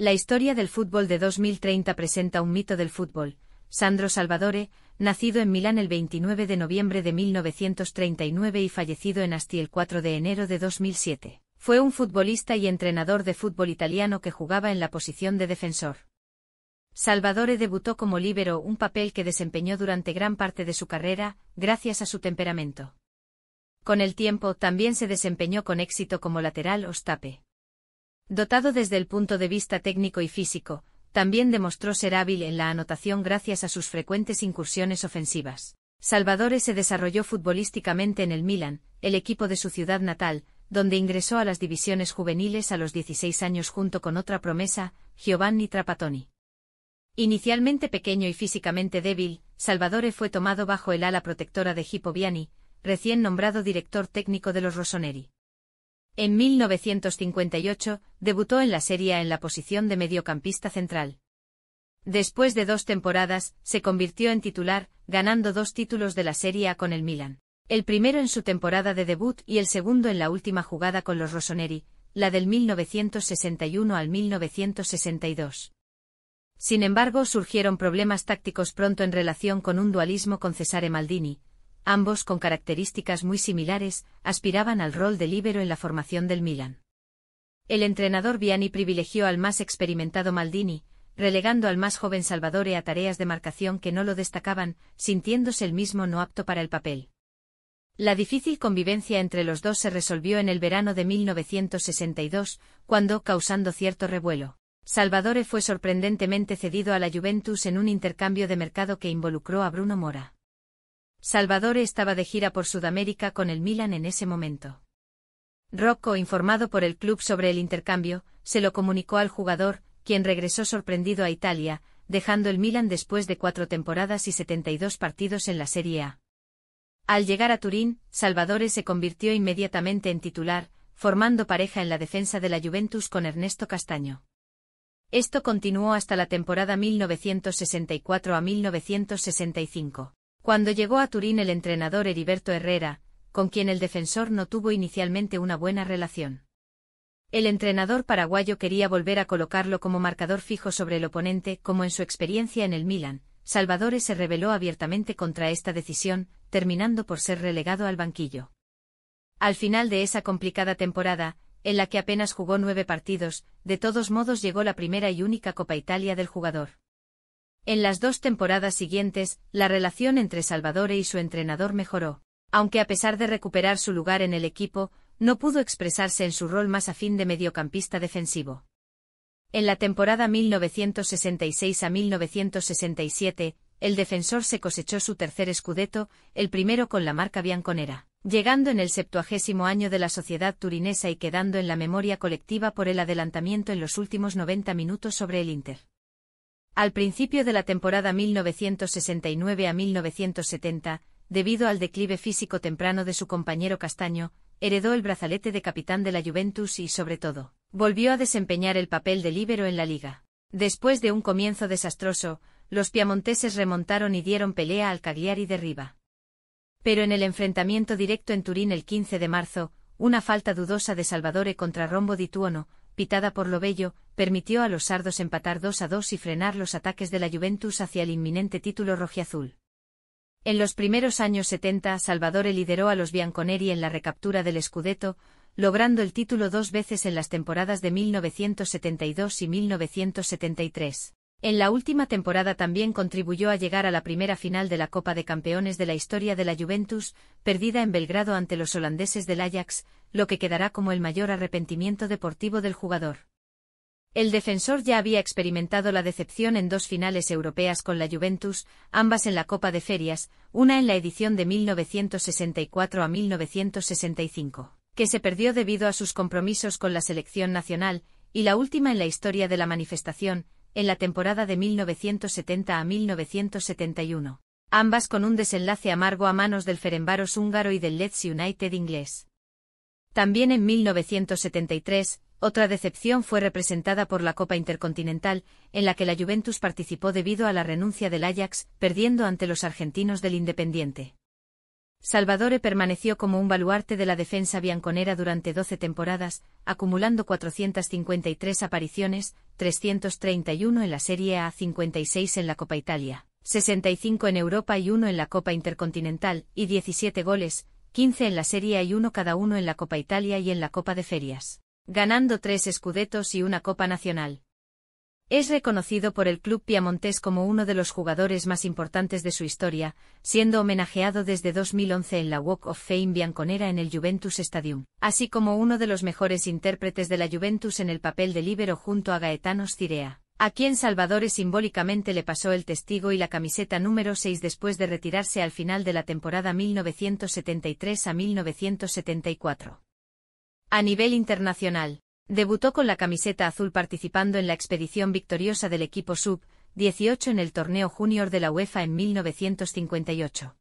La historia del fútbol de 2030 presenta un mito del fútbol. Sandro Salvadore, nacido en Milán el 29 de noviembre de 1939 y fallecido en Asti el 4 de enero de 2007, fue un futbolista y entrenador de fútbol italiano que jugaba en la posición de defensor. Salvadore debutó como líbero, un papel que desempeñó durante gran parte de su carrera, gracias a su temperamento. Con el tiempo también se desempeñó con éxito como lateral o stape. Dotado desde el punto de vista técnico y físico, también demostró ser hábil en la anotación gracias a sus frecuentes incursiones ofensivas. Salvadore se desarrolló futbolísticamente en el Milan, el equipo de su ciudad natal, donde ingresó a las divisiones juveniles a los 16 años junto con otra promesa, Giovanni Trapattoni. Inicialmente pequeño y físicamente débil, Salvadore fue tomado bajo el ala protectora de Hippo Viani, recién nombrado director técnico de los Rossoneri. En 1958, debutó en la Serie A en la posición de mediocampista central. Después de dos temporadas, se convirtió en titular, ganando dos títulos de la Serie A con el Milan. El primero en su temporada de debut y el segundo en la última jugada con los Rossoneri, la del 1961 al 1962. Sin embargo, surgieron problemas tácticos pronto en relación con un dualismo con Cesare Maldini, ambos con características muy similares, aspiraban al rol de líbero en la formación del Milan. El entrenador Viani privilegió al más experimentado Maldini, relegando al más joven Salvadore a tareas de marcación que no lo destacaban, sintiéndose el mismo no apto para el papel. La difícil convivencia entre los dos se resolvió en el verano de 1962, cuando, causando cierto revuelo, Salvadore fue sorprendentemente cedido a la Juventus en un intercambio de mercado que involucró a Bruno Mora. Salvadore estaba de gira por Sudamérica con el Milan en ese momento. Rocco, informado por el club sobre el intercambio, se lo comunicó al jugador, quien regresó sorprendido a Italia, dejando el Milan después de cuatro temporadas y 72 partidos en la Serie A. Al llegar a Turín, Salvadore se convirtió inmediatamente en titular, formando pareja en la defensa de la Juventus con Ernesto Castaño. Esto continuó hasta la temporada 1964 a 1965. Cuando llegó a Turín el entrenador Heriberto Herrera, con quien el defensor no tuvo inicialmente una buena relación. El entrenador paraguayo quería volver a colocarlo como marcador fijo sobre el oponente, como en su experiencia en el Milan. Salvadores se rebeló abiertamente contra esta decisión, terminando por ser relegado al banquillo. Al final de esa complicada temporada, en la que apenas jugó nueve partidos, de todos modos llegó la primera y única Copa Italia del jugador. En las dos temporadas siguientes, la relación entre Salvadore y su entrenador mejoró, aunque a pesar de recuperar su lugar en el equipo, no pudo expresarse en su rol más afín de mediocampista defensivo. En la temporada 1966 a 1967, el defensor se cosechó su tercer escudeto, el primero con la marca bianconera, llegando en el septuagésimo año de la sociedad turinesa y quedando en la memoria colectiva por el adelantamiento en los últimos 90 minutos sobre el Inter. Al principio de la temporada 1969 a 1970, debido al declive físico temprano de su compañero Castaño, heredó el brazalete de capitán de la Juventus y, sobre todo, volvió a desempeñar el papel de líbero en la liga. Después de un comienzo desastroso, los piamonteses remontaron y dieron pelea al Cagliari de Riva. Pero en el enfrentamiento directo en Turín el 15 de marzo, una falta dudosa de Salvadore contra Rombo di Tuono, pitada por lo bello, permitió a los sardos empatar dos a dos y frenar los ataques de la Juventus hacia el inminente título rojiazul. En los primeros años 70, Salvadore lideró a los Bianconeri en la recaptura del Scudetto, logrando el título dos veces en las temporadas de 1972 y 1973. En la última temporada también contribuyó a llegar a la primera final de la Copa de Campeones de la historia de la Juventus, perdida en Belgrado ante los holandeses del Ajax, lo que quedará como el mayor arrepentimiento deportivo del jugador. El defensor ya había experimentado la decepción en dos finales europeas con la Juventus, ambas en la Copa de Ferias, una en la edición de 1964 a 1965, que se perdió debido a sus compromisos con la selección nacional, y la última en la historia de la manifestación, en la temporada de 1970 a 1971. Ambas con un desenlace amargo a manos del Ferenbaros húngaro y del Leeds United inglés. También en 1973, otra decepción fue representada por la Copa Intercontinental, en la que la Juventus participó debido a la renuncia del Ajax, perdiendo ante los argentinos del Independiente. Salvadore permaneció como un baluarte de la defensa bianconera durante 12 temporadas, acumulando 453 apariciones, 331 en la Serie A, 56 en la Copa Italia, 65 en Europa y 1 en la Copa Intercontinental, y 17 goles, 15 en la Serie A y 1 cada uno en la Copa Italia y en la Copa de Ferias, ganando tres escudetos y una Copa Nacional. Es reconocido por el club piamontés como uno de los jugadores más importantes de su historia, siendo homenajeado desde 2011 en la Walk of Fame bianconera en el Juventus Stadium, así como uno de los mejores intérpretes de la Juventus en el papel de líbero junto a Gaetano Cirea, a quien Salvadores simbólicamente le pasó el testigo y la camiseta número 6 después de retirarse al final de la temporada 1973 a 1974. A nivel internacional, Debutó con la camiseta azul participando en la expedición victoriosa del equipo sub-18 en el torneo junior de la UEFA en 1958.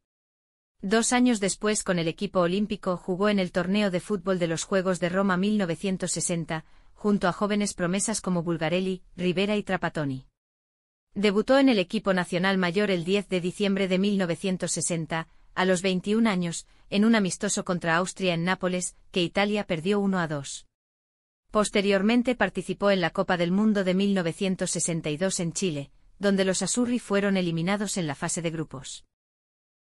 Dos años después con el equipo olímpico jugó en el torneo de fútbol de los Juegos de Roma 1960, junto a jóvenes promesas como Bulgarelli, Rivera y Trapatoni. Debutó en el equipo nacional mayor el 10 de diciembre de 1960, a los 21 años, en un amistoso contra Austria en Nápoles, que Italia perdió 1 a 2. Posteriormente participó en la Copa del Mundo de 1962 en Chile, donde los Azurri fueron eliminados en la fase de grupos.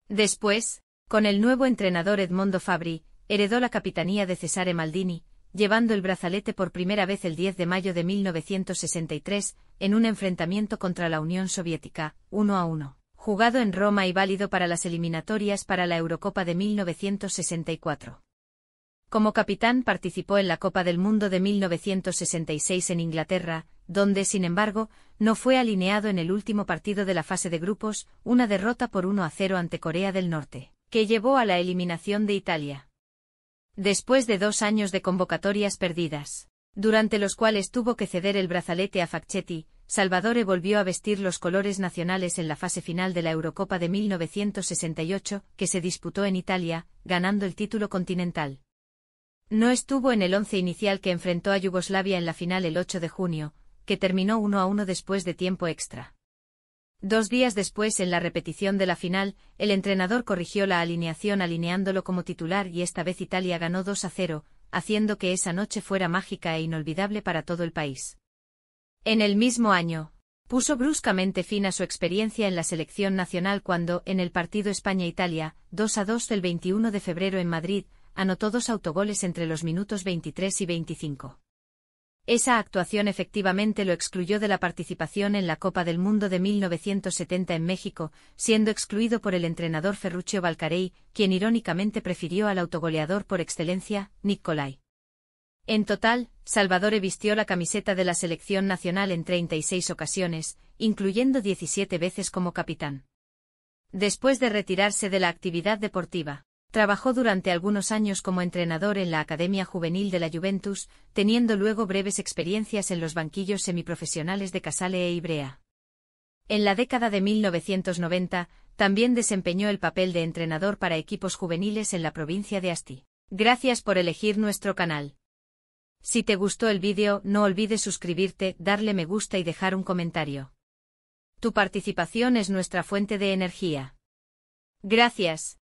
Después, con el nuevo entrenador Edmondo Fabri, heredó la capitanía de Cesare Maldini, llevando el brazalete por primera vez el 10 de mayo de 1963, en un enfrentamiento contra la Unión Soviética, 1 a 1, jugado en Roma y válido para las eliminatorias para la Eurocopa de 1964. Como capitán participó en la Copa del Mundo de 1966 en Inglaterra, donde, sin embargo, no fue alineado en el último partido de la fase de grupos, una derrota por 1 a 0 ante Corea del Norte, que llevó a la eliminación de Italia. Después de dos años de convocatorias perdidas, durante los cuales tuvo que ceder el brazalete a Facchetti, Salvadore volvió a vestir los colores nacionales en la fase final de la Eurocopa de 1968, que se disputó en Italia, ganando el título continental. No estuvo en el once inicial que enfrentó a Yugoslavia en la final el 8 de junio, que terminó 1 a 1 después de tiempo extra. Dos días después, en la repetición de la final, el entrenador corrigió la alineación alineándolo como titular y esta vez Italia ganó 2 a 0, haciendo que esa noche fuera mágica e inolvidable para todo el país. En el mismo año, puso bruscamente fin a su experiencia en la selección nacional cuando, en el partido España-Italia, 2 a 2 del 21 de febrero en Madrid, anotó dos autogoles entre los minutos 23 y 25. Esa actuación efectivamente lo excluyó de la participación en la Copa del Mundo de 1970 en México, siendo excluido por el entrenador Ferruccio valcarey quien irónicamente prefirió al autogoleador por excelencia, Nicolai. En total, Salvadore vistió la camiseta de la selección nacional en 36 ocasiones, incluyendo 17 veces como capitán. Después de retirarse de la actividad deportiva, Trabajó durante algunos años como entrenador en la Academia Juvenil de la Juventus, teniendo luego breves experiencias en los banquillos semiprofesionales de Casale e Ibrea. En la década de 1990, también desempeñó el papel de entrenador para equipos juveniles en la provincia de Asti. Gracias por elegir nuestro canal. Si te gustó el vídeo, no olvides suscribirte, darle me gusta y dejar un comentario. Tu participación es nuestra fuente de energía. Gracias.